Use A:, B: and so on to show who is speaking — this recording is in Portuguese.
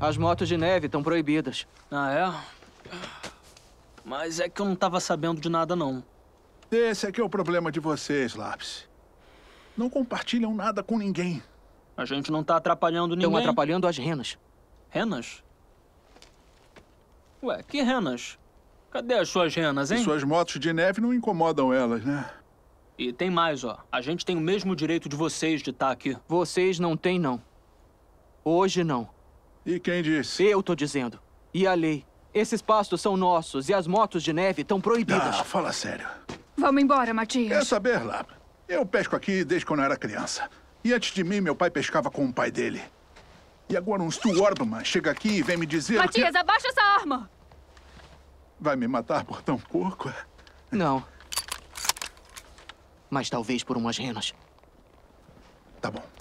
A: As motos de neve estão proibidas. Ah, é? Mas é que eu não estava sabendo
B: de nada, não. Esse é que é o problema de vocês, Lápis. Não compartilham nada com ninguém. A gente não está atrapalhando ninguém. Estão atrapalhando as renas. Renas? Ué, que renas? Cadê as suas renas, hein? E suas motos de neve não incomodam elas, né? E tem mais, ó. A gente tem o mesmo direito de
A: vocês
C: de estar tá aqui. Vocês não têm, não. Hoje, não. E quem disse? Eu tô dizendo. E a lei? Esses pastos são nossos e as motos de neve estão proibidas.
D: Ah, fala sério.
E: Vamos embora, Matias. Quer
D: saber, lá? Eu pesco aqui desde quando eu era criança. E antes de mim, meu pai pescava com o pai dele. E agora um Stu chega aqui e vem me dizer Matias, que...
E: abaixa essa arma!
D: Vai me matar por tão pouco? É?
C: Não. Mas talvez por umas renas. Tá bom.